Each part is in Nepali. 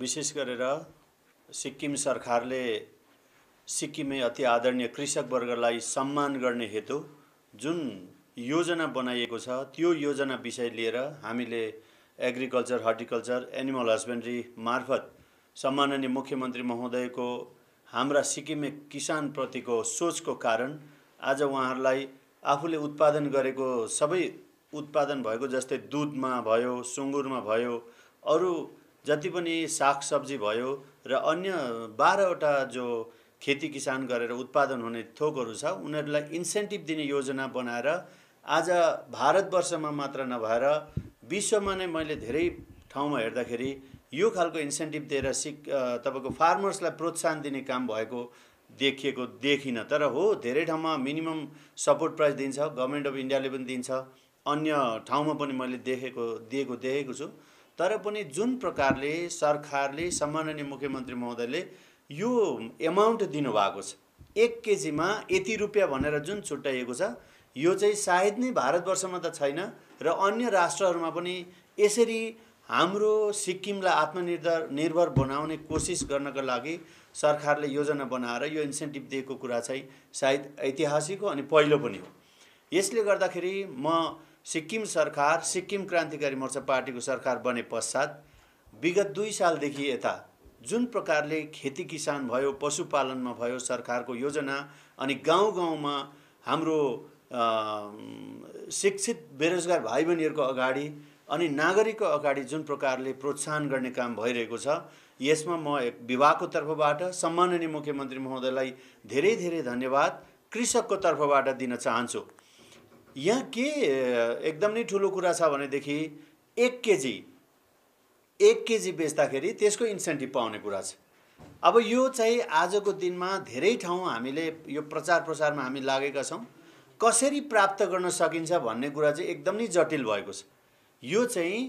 विशेष गरेर सिक्किम सरकारले सिक्किमे अति आदरणीय कृषक वर्गलाई सम्मान गर्ने हेतु जुन योजना बनाइएको छ त्यो योजना विषय लिएर हामीले एग्रिकल्चर हर्टिकल्चर एनिमल हस्बेन्ड्री मार्फत सम्माननीय मुख्यमन्त्री महोदयको हाम्रा सिक्किमे किसानप्रतिको सोचको कारण आज उहाँहरूलाई आफूले उत्पादन गरेको सबै उत्पादन भएको जस्तै दुधमा भयो सुँगुरमा भयो अरू जति पनि सागसब्जी भयो र अन्य बाह्रवटा जो खेती किसान गरेर उत्पादन हुने थोकहरू छ उनीहरूलाई इन्सेन्टिभ दिने योजना बनाएर आज भारतवर्षमा मात्र नभएर विश्वमा नै मैले धेरै ठाउँमा हेर्दाखेरि यो खालको इन्सेन्टिभ दिएर सिक तपाईँको फार्मर्सलाई प्रोत्साहन दिने काम भएको देखिएको देखिनँ तर हो धेरै ठाउँमा मिनिमम सपोर्ट प्राइस दिन्छ गभर्मेन्ट अफ इन्डियाले पनि दिन्छ अन्य ठाउँमा पनि मैले देखेको दिएको देखेको छु तर पनि जुन प्रकारले सरकारले सम्माननीय मुख्यमन्त्री महोदयले यो एमाउन्ट दिनुभएको छ एक केजीमा यति रुपियाँ भनेर जुन छुट्याइएको छ यो चाहिँ सायद नै भारतवर्षमा त छैन र अन्य राष्ट्रहरूमा पनि यसरी हाम्रो सिक्किमलाई आत्मनिर्भर निर्भर बनाउने कोसिस गर्नका लागि सरकारले योजना बनाएर यो इन्सेन्टिभ दिएको कुरा चाहिँ सायद ऐतिहासिक हो अनि पहिलो पनि हो यसले गर्दाखेरि म सिक्किम सरकार सिक्किम क्रान्तिकारी मोर्चा पार्टीको सरकार बने पश्चात विगत दुई सालदेखि यता जुन प्रकारले खेती किसान भयो पशुपालनमा भयो सरकारको योजना अनि गाउँ गाउँमा हाम्रो शिक्षित बेरोजगार भाइ बहिनीहरूको अगाडि अनि नागरिकको अगाडि जुन प्रकारले प्रोत्साहन गर्ने काम भइरहेको छ यसमा म विभागको तर्फबाट सम्माननीय मुख्यमन्त्री महोदयलाई धेरै धेरै धन्यवाद कृषकको तर्फबाट दिन चाहन्छु यहाँ के एकदम नै ठुलो कुरा छ भनेदेखि एक केजी एक केजी बेच्दाखेरि त्यसको इन्सेन्टिभ पाउने कुरा छ अब यो चाहिँ आजको दिनमा धेरै ठाउँ हामीले यो प्रचार प्रसारमा हामी लागेका छौँ कसरी प्राप्त गर्न सकिन्छ भन्ने कुरा चाहिँ एकदमै जटिल भएको छ यो चाहिँ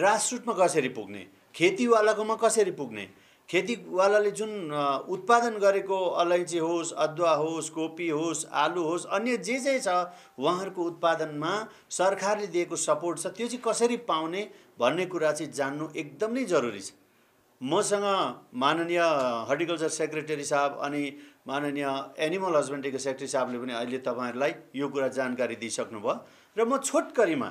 ग्रासरुटमा कसरी पुग्ने खेतीवालाकोमा कसरी पुग्ने खेतीवालाले जुन उत्पादन गरेको अलैँची होस् अदुवा होस् कोपी होस् आलु होस् अन्य जे जे छ उहाँहरूको उत्पादनमा सरकारले दिएको सपोर्ट छ त्यो चाहिँ कसरी पाउने भन्ने कुरा चाहिँ जान्नु एकदमै जरुरी छ मसँग माननीय हर्टिकल्चर सेक्रेटरी साहब अनि माननीय एनिमल हस्बेन्ड्रीको सेक्रेटरी साहबले पनि अहिले तपाईँहरूलाई यो कुरा जानकारी दिइसक्नु भयो र म छोटकरीमा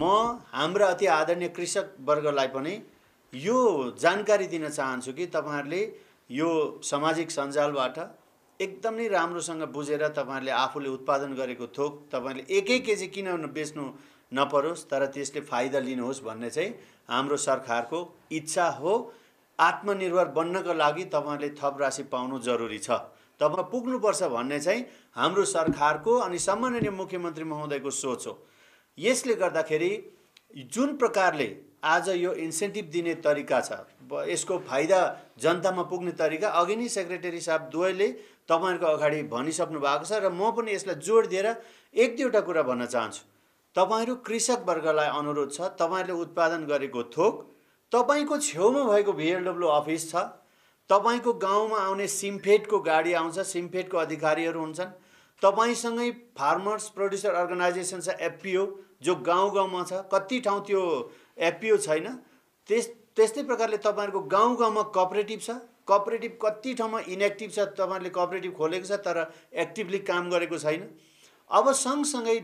म हाम्रा अति आदरणीय कृषकवर्गलाई पनि यो जानकारी दिन चाहन्छु कि तपाईँहरूले यो सामाजिक सञ्जालबाट एकदमै राम्रोसँग बुझेर तपाईँहरूले आफूले उत्पादन गरेको थोक तपाईँहरूले एकै केजी किन बेच्नु नपरोस् तर त्यसले फाइदा लिनुहोस् भन्ने चाहिँ हाम्रो सरकारको इच्छा हो आत्मनिर्भर बन्नको लागि तपाईँहरूले थप राशि पाउनु जरुरी छ तपाईँ पुग्नुपर्छ भन्ने चाहिँ हाम्रो सरकारको अनि सम्माननीय मुख्यमन्त्री महोदयको सोच हो यसले गर्दाखेरि जुन प्रकारले आज यो इन्सेन्टिभ दिने तरिका छ यसको फाइदा जनतामा पुग्ने तरिका अघि नै सेक्रेटरी साहब दुवैले तपाईँहरूको अगाडि भनिसक्नु भएको छ र म पनि यसलाई जोड दिएर एक दुईवटा कुरा भन्न चाहन्छु तपाईँहरू कृषकवर्गलाई अनुरोध छ तपाईँहरूले उत्पादन गरेको थोक तपाईँको छेउमा भएको भिएलडब्लु अफिस छ तपाईँको गाउँमा आउने सिम्फेटको गाडी आउँछ सिम्फेटको अधिकारीहरू हुन्छन् तपाईँसँगै फार्मर्स प्रड्युसर अर्गनाइजेसन छ एफपिओ जो गाउँ गाउँमा छ कति ठाउँ त्यो एपिओ छैन त्यस त्यस्तै प्रकारले तपाईँहरूको गाउँ गाउँमा कपरेटिभ छ कपरेटिभ कति ठाउँमा इनएक्टिभ छ तपाईँहरूले कपरेटिभ खोलेको छ तर एक्टिभली काम गरेको छैन अब सँगसँगै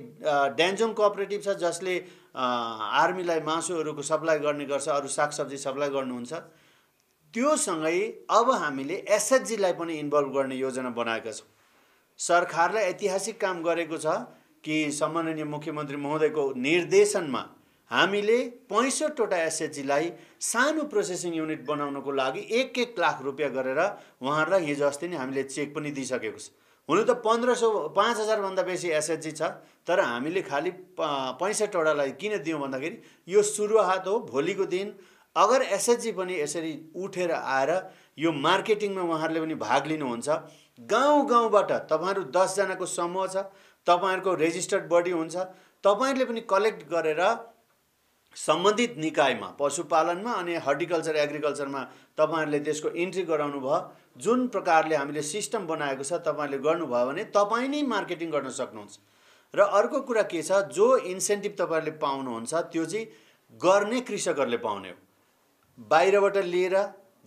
ड्यान्जोङ कपरेटिभ छ जसले आर्मीलाई मासुहरूको सप्लाई गर्ने गर्छ अरू सागसब्जी सप्लाई गर्नुहुन्छ त्योसँगै अब हामीले एसएचजीलाई पनि इन्भल्भ गर्ने योजना बनाएका छौँ सरकारले ऐतिहासिक काम गरेको छ कि सम्माननीय मुख्यमन्त्री महोदयको निर्देशनमा हामीले पैँसठवटा एसएचजीलाई सानो प्रोसेसिङ युनिट बनाउनको लागि एक एक लाख रुपियाँ गरेर उहाँहरूलाई हिजो अस्ति नै हामीले चेक पनि दिइसकेको छ हुनु त पन्ध्र सौ पाँच हजारभन्दा बेसी एसएचजी छ तर हामीले खालि पैँसठवटालाई किन दियौँ भन्दाखेरि यो सुरुवात हो भोलिको दिन अगर एसएचजी पनि यसरी उठेर आएर यो मार्केटिङमा उहाँहरूले पनि भाग लिनुहुन्छ गाउँ गाउँबाट तपाईँहरू दसजनाको समूह छ तपाईँहरूको रेजिस्टर्ड बडी हुन्छ तपाईँहरूले पनि कलेक्ट गरेर सम्बन्धित निकायमा पशुपालनमा अनि हर्टिकल्चर एग्रिकल्चरमा तपाईँहरूले त्यसको इन्ट्री गराउनु भयो जुन प्रकारले हामीले सिस्टम बनाएको छ तपाईँहरूले गर्नुभयो भने तपाईँ नै मार्केटिङ गर्न सक्नुहुन्छ र अर्को कुरा के छ जो इन्सेन्टिभ तपाईँहरूले पाउनुहुन्छ त्यो चाहिँ गर्ने कृषकहरूले पाउने हो बाहिरबाट लिएर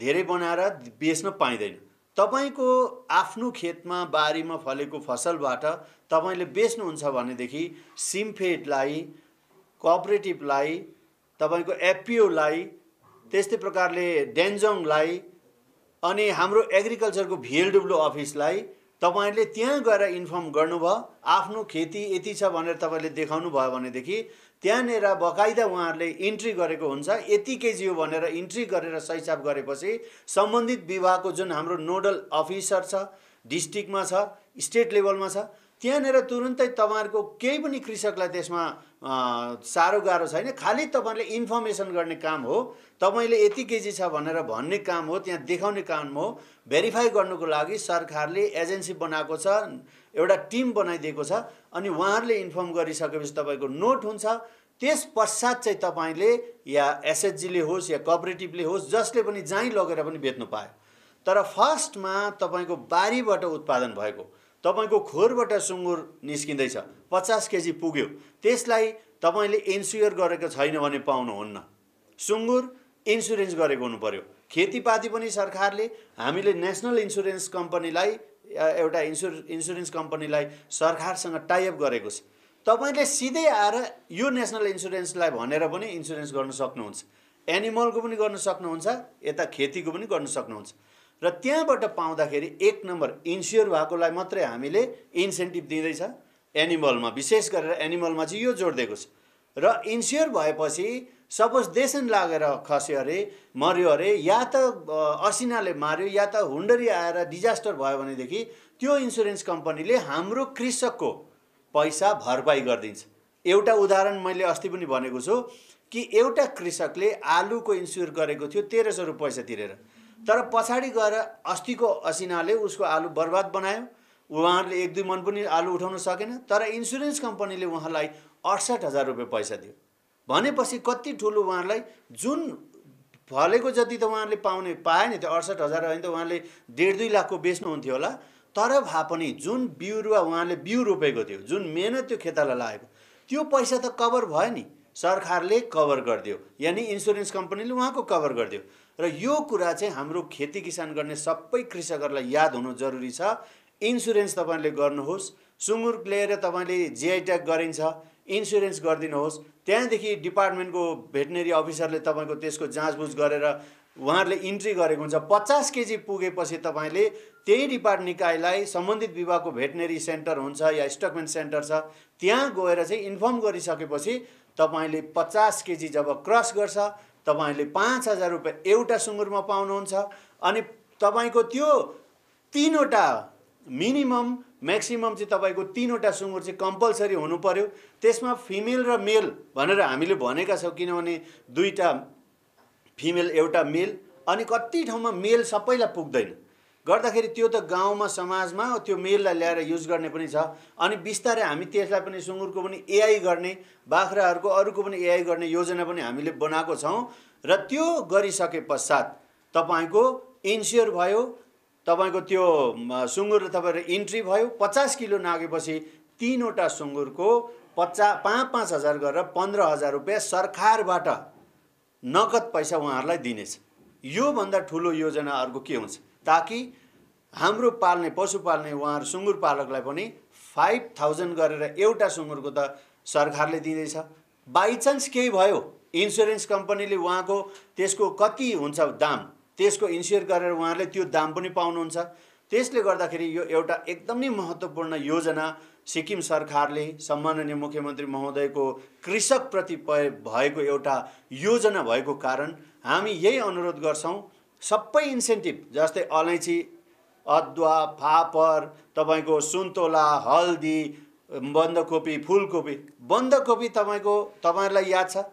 धेरै बनाएर बेच्न पाइँदैन तपाईँको आफ्नो खेतमा बारीमा फलेको फसलबाट तपाईँले बेच्नुहुन्छ भनेदेखि सिमफेडलाई कोअपरेटिभलाई तपाईँको एपिओलाई त्यस्तै प्रकारले डेन्जोङलाई अनि हाम्रो एग्रिकल्चरको भिएलडब्लु अफिसलाई तपाईँले त्यहाँ गएर इन्फर्म गर्नुभयो आफ्नो खेती यति छ भनेर तपाईँले देखाउनु भयो भनेदेखि त्यहाँनिर बकाइदा उहाँहरूले इन्ट्री गरेको हुन्छ यति केजी हो भनेर इन्ट्री गरेर सहिसाब गरेपछि सम्बन्धित विभागको जुन हाम्रो नोडल अफिसर छ डिस्ट्रिक्टमा छ स्टेट लेभलमा छ त्यहाँनिर तुरुन्तै तपाईँहरूको केही पनि कृषकलाई त्यसमा साह्रो गाह्रो छैन खालि तपाईँहरूले इन्फर्मेसन गर्ने काम हो तपाईँले यति केजी छ भनेर भन्ने काम हो त्यहाँ देखाउने काम हो भेरिफाई गर्नुको लागि सरकारले एजेन्सी बनाएको छ एउटा टिम बनाइदिएको छ अनि उहाँहरूले इन्फर्म गरिसकेपछि तपाईँको नोट हुन्छ त्यस पश्चात चाहिँ तपाईँले या एसएचजीले होस् या कपरेटिभले होस् जसले पनि जहीँ लगेर पनि बेच्नु पायो तर फर्स्टमा तपाईँको बारीबाट उत्पादन भएको तपाईँको खोरबाट सुँगुर निस्किँदैछ पचास केजी पुग्यो त्यसलाई तपाईँले इन्स्योर गरेको छैन भने पाउनुहुन्न सुँगुर इन्सुरेन्स गरेको हुनु पऱ्यो खेतीपाती पनि सरकारले हामीले नेसनल इन्सुरेन्स कम्पनीलाई एउटा इन्सुर इन्सुरेन्स कम्पनीलाई सरकारसँग टाइअप गरेको छ तपाईँले सिधै आएर यो नेसनल इन्सुरेन्सलाई भनेर पनि इन्सुरेन्स गर्न सक्नुहुन्छ एनिमलको पनि गर्न सक्नुहुन्छ यता खेतीको पनि गर्न सक्नुहुन्छ र त्यहाँबाट पाउँदाखेरि एक नम्बर इन्स्योर भएकोलाई मात्रै हामीले इन्सेन्टिभ दिँदैछ एनिमलमा विशेष गरेर एनिमलमा चाहिँ यो जोडिदिएको छ र इन्स्योर भएपछि सपोज देसन लागेर खस्यो अरे मऱ्यो अरे या त असिनाले मार्यो या त हुन्डरी आएर डिजास्टर भयो भनेदेखि त्यो इन्सुरेन्स कम्पनीले हाम्रो कृषकको पैसा भरपाई गरिदिन्छ एउटा उदाहरण मैले अस्ति पनि भनेको छु कि एउटा कृषकले आलुको इन्स्योर गरेको थियो तेह्र सौ रुपियाँ पैसा तिरेर तर पछाडि गएर अस्तिको असिनाले उसको आलु बर्बाद बनायो उहाँहरूले एक दुई मन पनि आलु उठाउन सकेन तर इन्सुरेन्स कम्पनीले उहाँलाई अडसठ हजार रुपियाँ पैसा दियो भनेपछि कति ठुलो उहाँहरूलाई जुन फलेको जति त उहाँहरूले पाउने पाए नि त्यो अडसठ हजार होइन त उहाँले डेढ दुई लाखको बेच्नुहुन्थ्यो होला तर भए पनि जुन बिउ उहाँले बिउ रोपेको थियो जुन मेहनत त्यो खेताला लागेको त्यो पैसा त कभर भयो नि सरकारले कभर गरिदियो यानि इन्सुरेन्स कम्पनीले उहाँको कभर गरिदियो र यो कुरा चाहिँ हाम्रो खेती किसान गर्ने सबै कृषकहरूलाई याद हुनु जरुरी छ इन्सुरेन्स तपाईँले गर्नुहोस् सुँगुर लिएर तपाईँले जिआई ट्याग गरिन्छ इन्सुरेन्स गरिदिनुहोस् त्यहाँदेखि डिपार्टमेन्टको भेटनेरी अफिसरले तपाईँको त्यसको जाँचबुझ गरेर उहाँहरूले इन्ट्री गरेको हुन्छ पचास केजी पुगेपछि तपाईँले त्यही डिपार्ट निकायलाई सम्बन्धित विभागको भेटनेरी सेन्टर हुन्छ या स्टकमेन्ट सेन्टर छ त्यहाँ गएर चाहिँ इन्फर्म गरिसकेपछि तपाईँले पचास केजी जब क्रस गर्छ तपाईँले पाँच हजार रुपियाँ एउटा सुँगुरमा पाउनुहुन्छ अनि तपाईँको त्यो तिनवटा मिनिमम म्याक्सिमम चाहिँ तपाईँको तिनवटा सुँगुर चाहिँ कम्पलसरी हुनु पऱ्यो त्यसमा फिमेल र मेल भनेर हामीले भनेका छौँ किनभने दुईवटा फिमेल एउटा मेल अनि कति ठाउँमा मेल सबैलाई पुग्दैन गर्दाखेरि त्यो त गाउँमा समाजमा त्यो मेललाई ल्याएर युज गर्ने पनि छ अनि बिस्तारै हामी त्यसलाई पनि सुँगुरको पनि एआई गर्ने बाख्राहरूको अरूको पनि एआई गर्ने योजना पनि हामीले बनाएको छौँ र त्यो गरिसके पश्चात तपाईँको इन्स्योर भयो तपाईँको त्यो सुँगुर र इन्ट्री भयो पचास किलो नागेपछि तिनवटा सुँगुरको पचा पाँच पाँच हजार गरेर पन्ध्र हजार रुपियाँ सरकारबाट नगद पैसा उहाँहरूलाई दिनेछ योभन्दा ठुलो योजना अर्को के हुन्छ ताकि हाम्रो पाल्ने पशु पाल्ने उहाँहरू सुँगुर पालकलाई पनि फाइभ थाउजन्ड गरेर एउटा सुँगुरको त सरकारले दिँदैछ बाइचान्स केही भयो इन्सुरेन्स कम्पनीले उहाँको त्यसको कति हुन्छ दाम त्यसको इन्स्योर गरेर उहाँहरूले त्यो दाम पनि पाउनुहुन्छ त्यसले गर्दाखेरि यो एउटा एकदमै महत्त्वपूर्ण योजना सिक्किम सरकारले सम्माननीय मुख्यमन्त्री महोदयको कृषकप्रति भएको एउटा योजना भएको कारण हामी यही अनुरोध गर्छौँ सबै इन्सेन्टिभ जस्तै अलैँची अदुवा फापर तपाईँको सुन्तोला हल्दी बन्दकोपी फुलकोपी बन्दकोपी तपाईँको तपाईँहरूलाई याद छ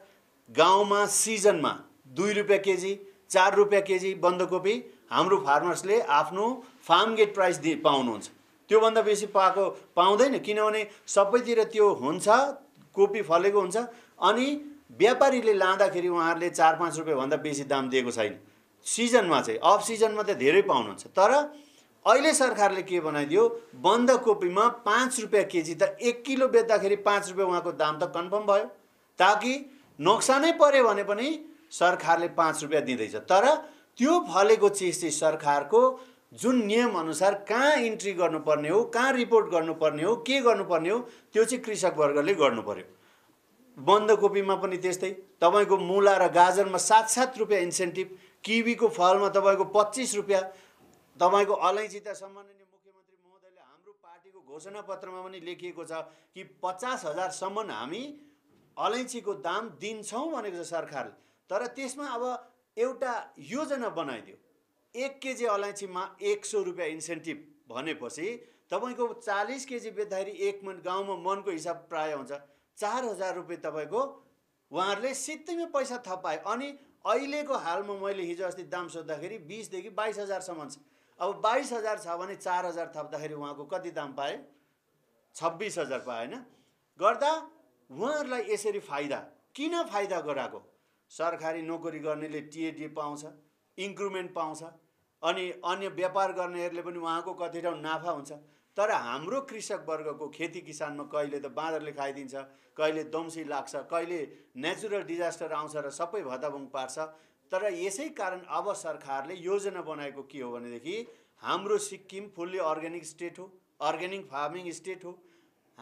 गाउँमा सिजनमा दुई रुपियाँ केजी चार रुपियाँ केजी बन्दकोपी हाम्रो फार्मर्सले आफ्नो फार्म गेट प्राइस दि पाउनुहुन्छ त्योभन्दा बेसी पाएको पाउँदैन किनभने सबैतिर त्यो हुन्छ कोपी फलेको हुन्छ अनि व्यापारीले लाँदाखेरि उहाँहरूले चार पाँच रुपियाँभन्दा बेसी दाम दिएको छैन सिजनमा चाहिँ अफ सिजनमा त धेरै पाउनुहुन्छ तर अहिले सरकारले के बनाइदियो बन्दकोपीमा पाँच रुपियाँ केजी त एक किलो बेच्दाखेरि पाँच रुपियाँ उहाँको दाम त कन्फर्म भयो ताकि नोक्सानै पऱ्यो भने पनि सरकारले पाँच रुपियाँ दिँदैछ तर त्यो फलेको चिज चाहिँ सरकारको जुन नियमअनुसार कहाँ इन्ट्री गर्नुपर्ने हो कहाँ रिपोर्ट गर्नुपर्ने हो के गर्नुपर्ने हो त्यो चाहिँ कृषकवर्गले गर्नु पऱ्यो बन्दकोपीमा पनि त्यस्तै तपाईँको मुला र गाजरमा सात सात रुपियाँ इन्सेन्टिभ किवीको फलमा तपाईँको पच्चिस रुपियाँ तपाईँको अलैँची त सम्माननीय मुख्यमन्त्री महोदयले हाम्रो पार्टीको घोषणा पत्रमा पनि लेखिएको छ कि पचास हजारसम्म हामी अलैँचीको दाम दिन्छौँ भनेको छ सरकारले तर त्यसमा अब एउटा योजना बनाइदियो एक केजी अलैँचीमा एक सौ रुपियाँ इन्सेन्टिभ भनेपछि तपाईँको चालिस केजी बेच्दाखेरि एक मन गाउँमा मनको हिसाब प्रायः हुन्छ चार हजार रुपियाँ तपाईँको उहाँहरूले सित्तैमा पैसा थपाए अनि अहिलेको हालमा मैले हिजो अस्ति दाम सोद्धाखेरि बिसदेखि बाइस हजारसम्म छ अब बाइस हजार छ भने चार हजार थप्दाखेरि उहाँको कति दाम पाए छब्बिस हजार पाए होइन गर्दा उहाँहरूलाई यसरी फाइदा किन फाइदा गराएको सरकारी नोकरी गर्नेले टिएडी पाउँछ इन्क्रुमेन्ट पाउँछ अनि अन्य व्यापार गर्नेहरूले पनि उहाँको कति ठाउँ नाफा हुन्छ तर हाम्रो कृषकवर्गको खेती किसानमा कहिले त बाँदरले खाइदिन्छ कहिले दम्सी लाग्छ कहिले नेचुरल डिजास्टर आउँछ र सबै भदाभुङ पार्छ तर यसै कारण अब सरकारले योजना बनाएको के हो भनेदेखि हाम्रो सिक्किम फुल्ली अर्ग्यानिक स्टेट हो अर्ग्यानिक फार्मिङ स्टेट हो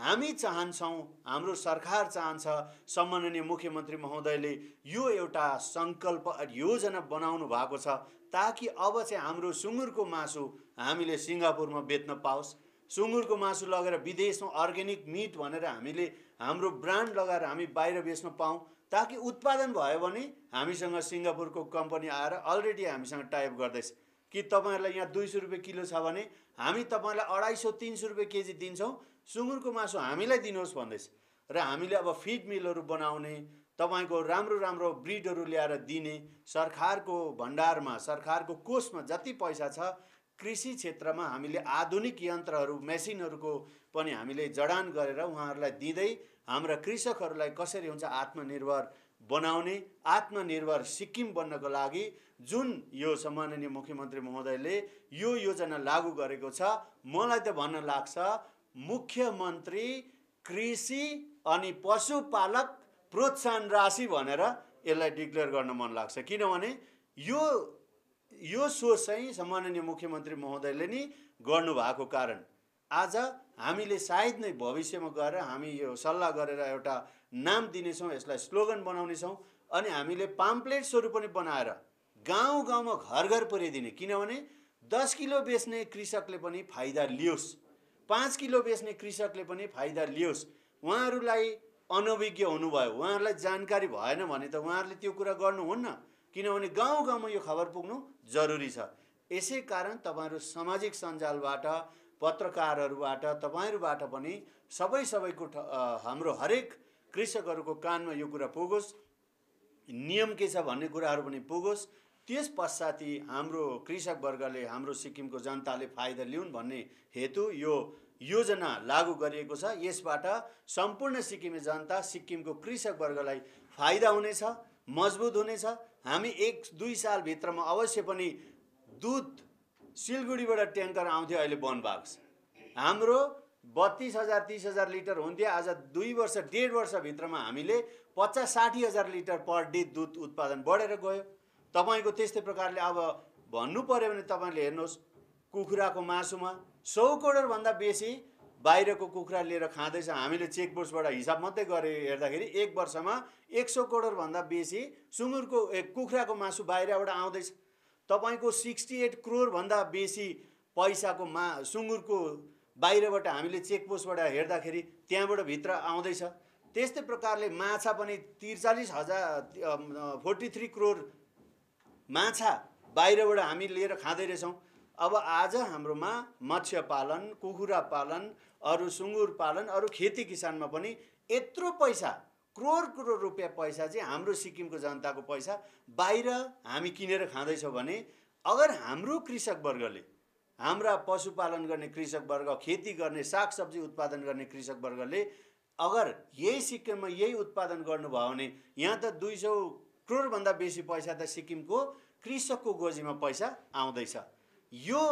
हामी चाहन्छौँ हाम्रो सरकार चाहन्छ सम्माननीय मुख्यमन्त्री महोदयले यो एउटा सङ्कल्प योजना बनाउनु भएको छ ताकि अब चाहिँ हाम्रो सुँगुरको मासु हामीले सिङ्गापुरमा बेच्न पाओस् सुँगुरको मासु लगेर विदेशमा अर्ग्यानिक मिट भनेर हामीले हाम्रो ब्रान्ड लगाएर हामी बाहिर बेच्न पाऊँ ताकि उत्पादन भयो भने हामीसँग सिङ्गापुरको कम्पनी आएर अलरेडी हामीसँग टाइप गर्दैछ कि तपाईँहरूलाई यहाँ दुई सौ रुपियाँ किलो छ भने हामी तपाईँलाई अढाई सौ तिन सौ रुपियाँ केजी दिन्छौँ सुँगुरको मासु हामीलाई दिनुहोस् भन्दैछ र हामीले अब फिड मिलहरू बनाउने तपाईँको राम्रो राम्रो ब्रिडहरू ल्याएर दिने सरकारको भण्डारमा सरकारको कोषमा जति पैसा छ कृषि क्षेत्रमा हामीले आधुनिक यन्त्रहरू मेसिनहरूको पनि हामीले जडान गरेर उहाँहरूलाई दिँदै हाम्रा कृषकहरूलाई कसरी हुन्छ आत्मनिर्भर बनाउने आत्मनिर्भर सिक्किम बन्नको लागि जुन यो सम्माननीय मुख्यमन्त्री महोदयले यो योजना लागू गरेको छ मलाई त भन्न लाग्छ मुख्यमन्त्री कृषि अनि पशुपालक प्रोत्साहन राशि भनेर यसलाई डिक्लेयर गर्न मन लाग्छ किनभने यो यो सोच चाहिँ सम्माननीय मुख्यमन्त्री महोदयले नि गर्नुभएको कारण आज हामीले सायद नै भविष्यमा गएर हामी यो सल्लाह गरेर एउटा नाम दिनेछौँ यसलाई स्लोगन बनाउनेछौँ अनि हामीले पाम्प्लेट्सहरू पनि बनाएर गाउँ गाउँमा घर घर पुर्याइदिने किनभने दस किलो बेच्ने कृषकले पनि फाइदा लियोस् पाँच किलो बेच्ने कृषकले पनि फाइदा लियोस् उहाँहरूलाई अनभिज्ञ हुनुभयो उहाँहरूलाई जानकारी भएन भने त उहाँहरूले त्यो कुरा गर्नुहुन्न किनभने गाउँ गाउँमा यो खबर पुग्नु जरुरी छ यसै कारण तपाईँहरू सामाजिक सञ्जालबाट पत्रकारहरूबाट तपाईँहरूबाट पनि सबै सबैको हाम्रो हरेक कृषकहरूको कानमा यो कुरा पुगोस् नियम के छ भन्ने कुराहरू पनि पुगोस् त्यस पश्चाति हाम्रो कृषकवर्गले हाम्रो सिक्किमको जनताले फाइदा लिउन् भन्ने हेतु यो योजना लागू गरिएको छ यसबाट सम्पूर्ण सिक्किमे जनता सिक्किमको कृषकवर्गलाई फाइदा हुनेछ मजबुत हुनेछ हामी एक दुई सालभित्रमा अवश्य पनि दुध सिलगढीबाट ट्याङ्कर आउँथ्यो अहिले छ हाम्रो बत्तिस हजार तिस हजार लिटर हुन्थ्यो आज दुई वर्ष डेढ वर्षभित्रमा हामीले पचास साठी हजार लिटर पर डे दुध उत्पादन बढेर गयो तपाईँको त्यस्तै प्रकारले अब भन्नु पऱ्यो भने तपाईँले हेर्नुहोस् कुखुराको मासुमा सौ करोडभन्दा बेसी बाहिरको कुखुरा लिएर खाँदैछ हामीले चेकपोस्टबाट हिसाब मात्रै गरे हेर्दाखेरि एक वर्षमा एक सौ करोडभन्दा बेसी सुँगुरको ए कुखुराको मासु बाहिरबाट आउँदैछ तपाईँको सिक्सटी एट करोडभन्दा बेसी पैसाको मा सुँगुरको बाहिरबाट हामीले चेकपोस्टबाट हेर्दाखेरि त्यहाँबाट भित्र आउँदैछ त्यस्तै प्रकारले माछा पनि त्रिचालिस हजार फोर्टी थ्री करोड माछा बाहिरबाट हामी लिएर खाँदै रहेछौँ अब आज हाम्रोमा मत्स्य पालन कुखुरा पालन अरू सुँगुर पालन अरू खेती किसानमा पनि यत्रो पैसा करोड करोड रुपियाँ पैसा चाहिँ हाम्रो सिक्किमको जनताको पैसा बाहिर हामी किनेर खाँदैछौँ भने अगर हाम्रो कृषकवर्गले हाम्रा पशुपालन गर्ने कृषकवर्ग खेती गर्ने सागसब्जी उत्पादन गर्ने कृषकवर्गले अगर यही सिक्किममा यही उत्पादन गर्नुभयो भने यहाँ त दुई सौ करोडभन्दा बेसी पैसा त सिक्किमको कृषकको गोजीमा पैसा आउँदैछ यो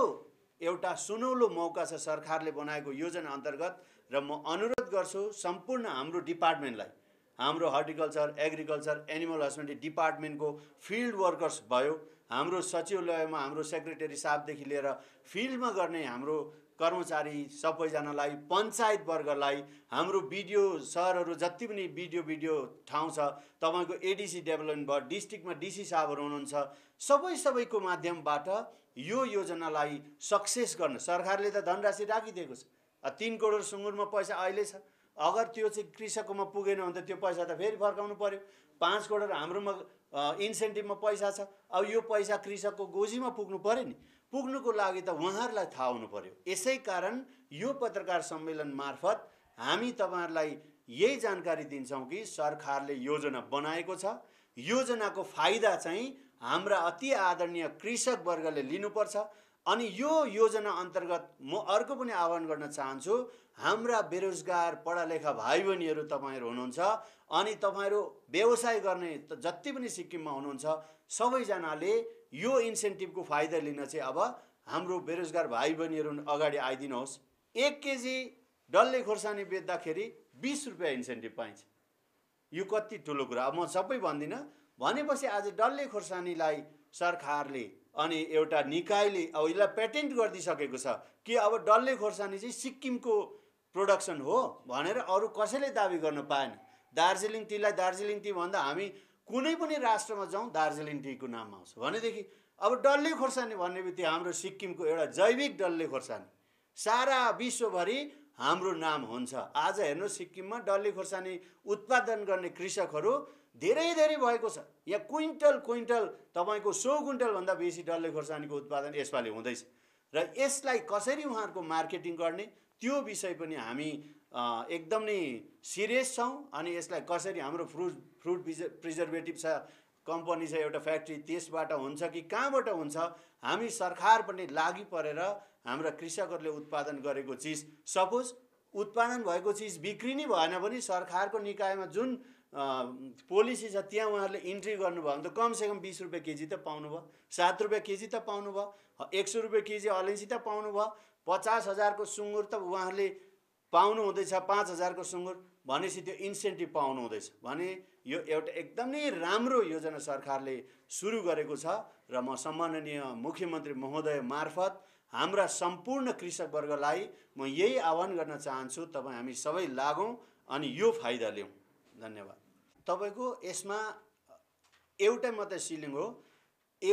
एउटा सुनौलो मौका छ सरकारले बनाएको योजना अन्तर्गत र म अनुरोध गर्छु सम्पूर्ण हाम्रो डिपार्टमेन्टलाई हाम्रो हर्टिकल्चर एग्रिकल्चर एनिमल हस्बेन्ड्री डिपार्टमेन्टको फिल्ड वर्कर्स भयो हाम्रो सचिवालयमा हाम्रो सेक्रेटरी साहबदेखि लिएर फिल्डमा गर्ने हाम्रो कर्मचारी सबैजनालाई वर्गलाई हाम्रो बिडिओ सरहरू जति पनि बिडिओ बिडिओ ठाउँ छ तपाईँको एडिसी डेभलपमेन्ट भयो डिस्ट्रिक्टमा डिसी साहबहरू हुनुहुन्छ सबै सबैको माध्यमबाट यो योजनालाई सक्सेस गर्न सरकारले त धनराशि राखिदिएको छ तिन करोड सुँगुरमा पैसा अहिले छ अगर त्यो चाहिँ कृषककोमा पुगेन भने त त्यो पैसा त फेरि फर्काउनु पऱ्यो पाँच करोड हाम्रोमा इन्सेन्टिभमा पैसा छ अब यो पैसा कृषकको गोजीमा पुग्नु पऱ्यो नि पुग्नुको लागि त उहाँहरूलाई थाहा हुनु पर्यो यसै कारण यो पत्रकार सम्मेलन मार्फत हामी तपाईँहरूलाई यही जानकारी दिन्छौँ कि सरकारले योजना बनाएको छ योजनाको फाइदा चाहिँ हाम्रा अति आदरणीय कृषक वर्गले लिनुपर्छ अनि यो योजना अन्तर्गत म अर्को पनि आह्वान गर्न चाहन्छु हाम्रा बेरोजगार पढालेखा भाइ बहिनीहरू तपाईँहरू हुनुहुन्छ अनि तपाईँहरू व्यवसाय गर्ने जति पनि सिक्किममा हुनुहुन्छ सबैजनाले यो इन्सेन्टिभको फाइदा लिन चाहिँ अब हाम्रो बेरोजगार भाइ बहिनीहरू अगाडि आइदिनुहोस् एक केजी डल्ले खोर्सानी बेच्दाखेरि बिस रुपियाँ इन्सेन्टिभ पाइन्छ यो कति ठुलो कुरा अब म सबै भन्दिनँ भनेपछि आज डल्ले खोर्सानीलाई सरकारले अनि एउटा निकायले अब यसलाई पेटेन्ट गरिदिइसकेको छ कि अब डल्ले खोर्सानी चाहिँ सिक्किमको प्रोडक्सन हो भनेर अरू कसैले दाबी गर्न पाएन दार्जिलिङ टीलाई दार्जिलिङ टी भन्दा हामी कुनै पनि राष्ट्रमा जाउँ दार्जिलिङ टीको नाम आउँछ भनेदेखि अब डल्ले खोर्सानी भन्ने बित्तिकै हाम्रो सिक्किमको एउटा जैविक डल्ले खोर्सानी सारा विश्वभरि हाम्रो नाम हुन्छ आज हेर्नु सिक्किममा डल्ले खोर्सानी उत्पादन गर्ने कृषकहरू धेरै धेरै भएको छ यहाँ क्विन्टल क्विन्टल तपाईँको सौ क्विन्टलभन्दा बेसी डल्ले खोर्सानीको उत्पादन यसपालि हुँदैछ र यसलाई कसरी उहाँहरूको मार्केटिङ गर्ने त्यो विषय पनि हामी एकदम नै सिरियस छौँ अनि यसलाई कसरी हाम्रो फ्रुट फ्रुट प्रिजर्भेटिभ छ कम्पनी छ एउटा फ्याक्ट्री त्यसबाट हुन्छ कि कहाँबाट हुन्छ हामी सरकार पनि लागि परेर हाम्रा कृषकहरूले उत्पादन गरेको चिज सपोज उत्पादन भएको चिज बिक्री नै भएन भने सरकारको निकायमा जुन पोलिसी छ त्यहाँ उहाँहरूले इन्ट्री गर्नुभयो भने त कमसेकम बिस रुपियाँ केजी त पाउनु भयो सात रुपियाँ केजी त पाउनुभयो एक सय रुपियाँ केजी अलैँची त भयो पचास हजारको सुँगुर त उहाँहरूले पाउनु हुँदैछ पाँच हजारको सुँगुर भनेपछि त्यो इन्सेन्टिभ पाउनु हुँदैछ भने यो एउटा एकदमै राम्रो योजना सरकारले सुरु गरेको छ र म सम्माननीय मुख्यमन्त्री महोदय मार्फत हाम्रा सम्पूर्ण कृषकवर्गलाई म यही आह्वान गर्न चाहन्छु तपाईँ हामी सबै लागौँ अनि यो फाइदा लिउँ धन्यवाद तपाईँको यसमा एउटा मात्रै सिलिङ हो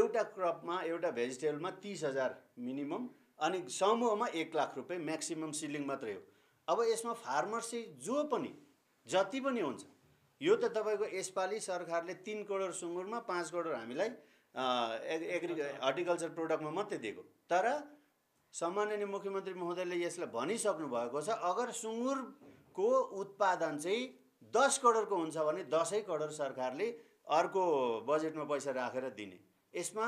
एउटा क्रपमा एउटा भेजिटेबलमा तिस हजार मिनिमम अनि समूहमा एक लाख रुपियाँ म्याक्सिमम् सिलिङ मात्रै हो अब यसमा फार्मर्सी जो पनि जति पनि हुन्छ यो त तपाईँको यसपालि सरकारले तिन करोड सुँगुरमा पाँच करोड हामीलाई एग्री हर्टिकल्चर प्रोडक्टमा मात्रै दिएको तर सामान्य मुख्यमन्त्री महोदयले यसलाई भनिसक्नु भएको छ अगर सुँगुरको उत्पादन चाहिँ दस करोडको हुन्छ भने दसै करोड सरकारले अर्को बजेटमा पैसा राखेर दिने यसमा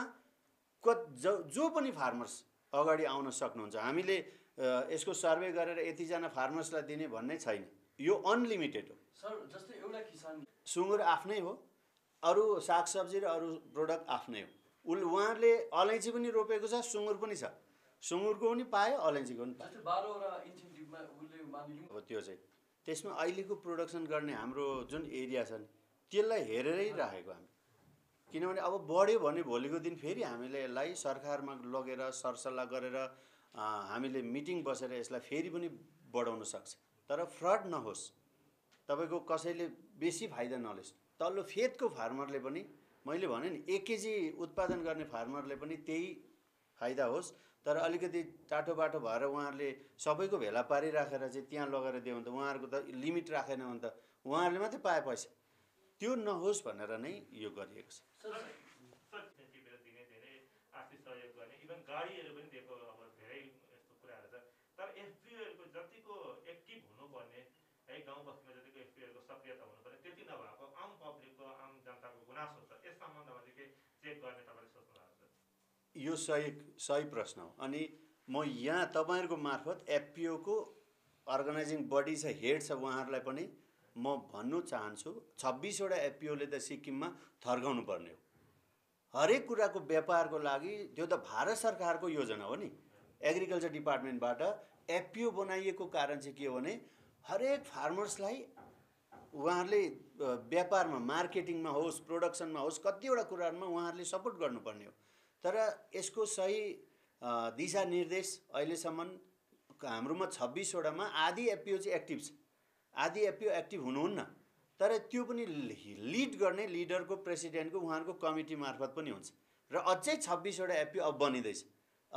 क जो जो पनि फार्मर्स अगाडि आउन सक्नुहुन्छ हामीले यसको सर्वे गरेर यतिजना फार्मर्सलाई दिने भन्ने छैन यो अनलिमिटेड हो सर जस्तै एउटा किसान सुँगुर आफ्नै हो अरू सागसब्जी र अरू प्रोडक्ट आफ्नै हो उस उहाँहरूले अलैँची पनि रोपेको छ सुँगुर पनि छ सुँगुरको पनि पायो अलैँचीको पनि पायो हो त्यो चाहिँ त्यसमा अहिलेको प्रोडक्सन गर्ने हाम्रो जुन एरिया छ नि त्यसलाई हेरेरै राखेको हामी किनभने अब बढ्यो भने भोलिको दिन फेरि हामीले यसलाई सरकारमा लगेर सरसल्लाह गरेर हामीले मिटिङ बसेर यसलाई फेरि पनि बढाउन सक्छ तर फ्रड नहोस् तपाईँको कसैले बेसी फाइदा नलेस् तल्लो फेदको फार्मरले पनि मैले भने नि एक केजी उत्पादन गर्ने फार्मरले पनि त्यही फाइदा होस् तर अलिकति टाटो बाटो भएर उहाँहरूले सबैको भेला पारिराखेर चाहिँ त्यहाँ लगेर दियो भने त उहाँहरूको त लिमिट राखेन भने त उहाँहरूले मात्रै पाए पैसा त्यो नहोस् भनेर नै यो गरिएको छ गाउँ बस्तीमा जतिको एसपिआईको सक्रियता हुनु पऱ्यो त्यति नभएको आम पब्लिकको आम जनताको गुनासो छ यस सम्बन्धमा चाहिँ के चेक गर्ने तपाईँले सोच्नु भएको छ यो सही सही प्रश्न हो अनि म यहाँ तपाईँहरूको मार्फत एफपिओको अर्गनाइजिङ बडी छ हेड छ उहाँहरूलाई पनि म भन्नु चाहन्छु छब्बिसवटा एफपिओले त सिक्किममा थर्काउनु पर्ने हो हरेक कुराको व्यापारको लागि त्यो त भारत सरकारको योजना हो नि एग्रिकल्चर डिपार्टमेन्टबाट एफपिओ बनाइएको कारण चाहिँ के हो भने हरेक फार्मर्सलाई उहाँहरूले व्यापारमा मार्केटिङमा होस् प्रोडक्सनमा होस् कतिवटा कुराहरूमा उहाँहरूले सपोर्ट गर्नुपर्ने हो तर यसको सही दिशानिर्देश अहिलेसम्म हाम्रोमा छब्बिसवटामा आधी एपिओ चाहिँ एक्टिभ छ आधी एपिओ एक्टिभ हुनुहुन्न तर त्यो पनि लिड गर्ने लिडरको प्रेसिडेन्टको उहाँहरूको कमिटी मार्फत पनि हुन्छ र अझै छब्बिसवटा एपिओ अब बनिँदैछ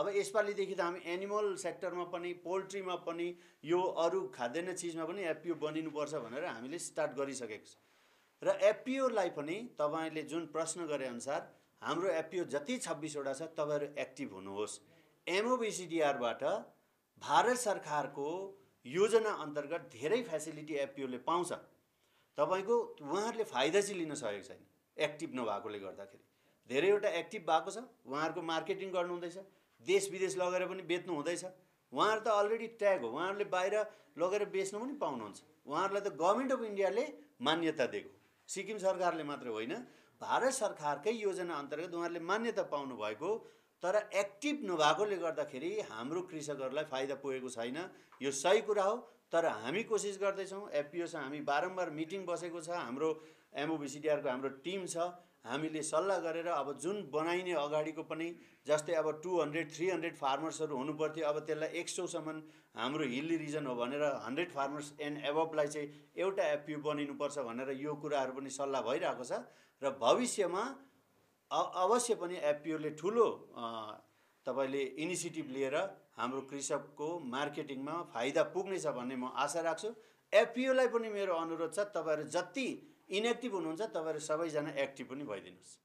अब यसपालिदेखि त हामी एनिमल सेक्टरमा पनि पोल्ट्रीमा पनि यो अरू खाद्यान्न चिजमा पनि एफपिओ बनिनुपर्छ भनेर हामीले स्टार्ट गरिसकेको छ र एफपिओलाई पनि तपाईँले जुन प्रश्न गरे अनुसार हाम्रो एफपिओ जति छब्बिसवटा छ तपाईँहरू एक्टिभ हुनुहोस् एमओबिसिडिआरबाट भारत सरकारको योजना अन्तर्गत धेरै फेसिलिटी एफपिओले पाउँछ तपाईँको उहाँहरूले फाइदा चाहिँ लिन सकेको छैन एक्टिभ नभएकोले गर्दाखेरि धेरैवटा एक्टिभ भएको छ उहाँहरूको मार्केटिङ गर्नुहुँदैछ देश विदेश लगेर पनि बेच्नु हुँदैछ उहाँहरू त अलरेडी ट्याग हो उहाँहरूले बाहिर लगेर बेच्नु पनि पाउनुहुन्छ उहाँहरूलाई त गभर्मेन्ट अफ इन्डियाले मान्यता दिएको सिक्किम सरकारले मात्र होइन भारत सरकारकै योजना अन्तर्गत उहाँहरूले मान्यता पाउनु भएको तर एक्टिभ नभएकोले गर्दाखेरि हाम्रो कृषकहरूलाई फाइदा पुगेको छैन यो सही कुरा हो तर हामी कोसिस गर्दैछौँ एफपिओसँग हामी बारम्बार मिटिङ बसेको छ हाम्रो एमओबिसिडिआरको हाम्रो टिम छ हामीले सल्लाह गरेर अब जुन बनाइने अगाडिको पनि जस्तै अब टु हन्ड्रेड थ्री हन्ड्रेड फार्मर्सहरू हुनुपर्थ्यो अब त्यसलाई एक सौसम्म हाम्रो हिल्ली रिजन हो भनेर हन्ड्रेड फार्मर्स एन्ड एभबलाई चाहिँ एउटा एफपिओ बनिनुपर्छ भनेर यो कुराहरू पनि सल्लाह भइरहेको छ र भविष्यमा अवश्य पनि एफपिओले ठुलो तपाईँले इनिसिएटिभ लिएर हाम्रो कृषकको मार्केटिङमा फाइदा पुग्नेछ भन्ने म आशा राख्छु एफपिओलाई पनि मेरो अनुरोध छ तपाईँहरू जति इनएक्टिभ हुनुहुन्छ तपाईँहरू सबैजना एक्टिभ पनि भइदिनुहोस्